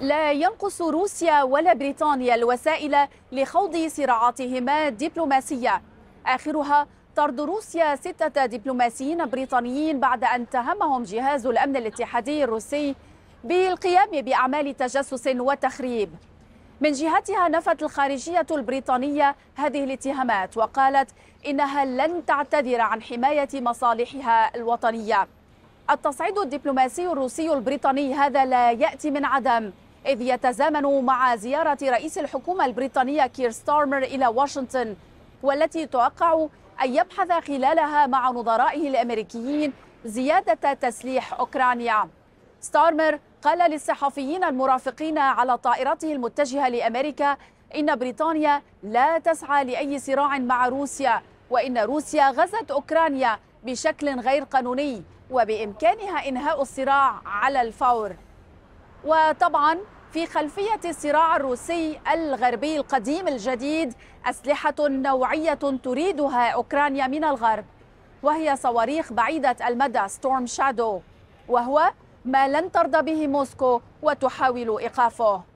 لا ينقص روسيا ولا بريطانيا الوسائل لخوض صراعاتهما الدبلوماسية آخرها طرد روسيا ستة دبلوماسيين بريطانيين بعد أن اتهمهم جهاز الأمن الاتحادي الروسي بالقيام بأعمال تجسس وتخريب من جهتها نفت الخارجية البريطانية هذه الاتهامات وقالت إنها لن تعتذر عن حماية مصالحها الوطنية التصعيد الدبلوماسي الروسي البريطاني هذا لا يأتي من عدم إذ يتزامن مع زيارة رئيس الحكومة البريطانية كير ستارمر إلى واشنطن والتي توقع أن يبحث خلالها مع نظرائه الأمريكيين زيادة تسليح أوكرانيا ستارمر قال للصحفيين المرافقين على طائرته المتجهة لأمريكا إن بريطانيا لا تسعى لأي صراع مع روسيا وإن روسيا غزت أوكرانيا بشكل غير قانوني وبإمكانها إنهاء الصراع على الفور وطبعا في خلفية الصراع الروسي الغربي القديم الجديد أسلحة نوعية تريدها أوكرانيا من الغرب وهي صواريخ بعيدة المدى ستورم شادو وهو ما لن ترضى به موسكو وتحاول إيقافه